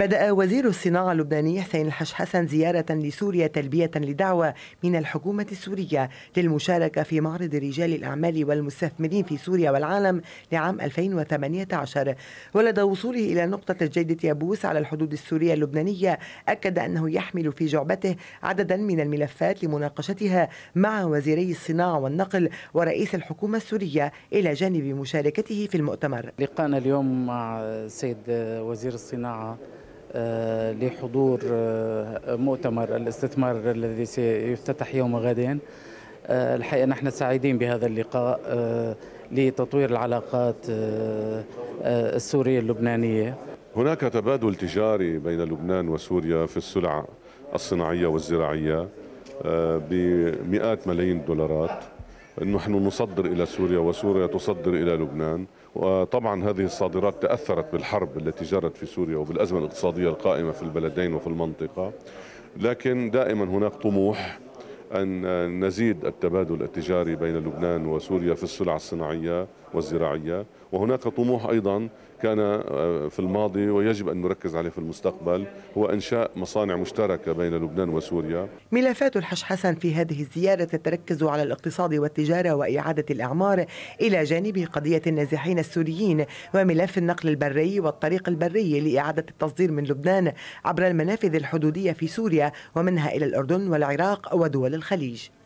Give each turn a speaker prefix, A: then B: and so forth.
A: بدأ وزير الصناعة اللبناني حسين الحشحسن زيارة لسوريا تلبية لدعوة من الحكومة السورية للمشاركة في معرض رجال الأعمال والمستثمرين في سوريا والعالم لعام 2018 ولدى وصوله إلى نقطة الجيدة يابوس على الحدود السورية اللبنانية أكد أنه يحمل في جعبته عددا من الملفات لمناقشتها مع وزيري الصناعة والنقل ورئيس الحكومة السورية إلى
B: جانب مشاركته في المؤتمر لقاءنا اليوم مع سيد وزير الصناعة آه، لحضور آه، مؤتمر الاستثمار الذي سيفتتح يوم غد آه، الحقيقة نحن سعيدين بهذا اللقاء لتطوير العلاقات السورية اللبنانية
C: هناك تبادل تجاري بين لبنان وسوريا في السلع الصناعية والزراعية بمئات ملايين الدولارات نحن نصدر إلى سوريا وسوريا تصدر إلى لبنان وطبعا هذه الصادرات تأثرت بالحرب التي جرت في سوريا وبالأزمة الاقتصادية القائمة في البلدين وفي المنطقة لكن دائما هناك طموح أن نزيد التبادل التجاري بين لبنان وسوريا في السلع الصناعية والزراعية وهناك طموح أيضا كان آه، في الماضي ويجب أن نركز عليه في المستقبل هو إنشاء مصانع مشتركة بين لبنان وسوريا
A: ملفات الحش حسن في هذه الزيارة تتركز على الاقتصاد والتجارة وإعادة الأعمار إلى جانب قضية النازحين السوريين وملف النقل البري والطريق البري لإعادة التصدير من لبنان عبر المنافذ الحدودية في سوريا ومنها إلى الأردن والعراق ودول الخليج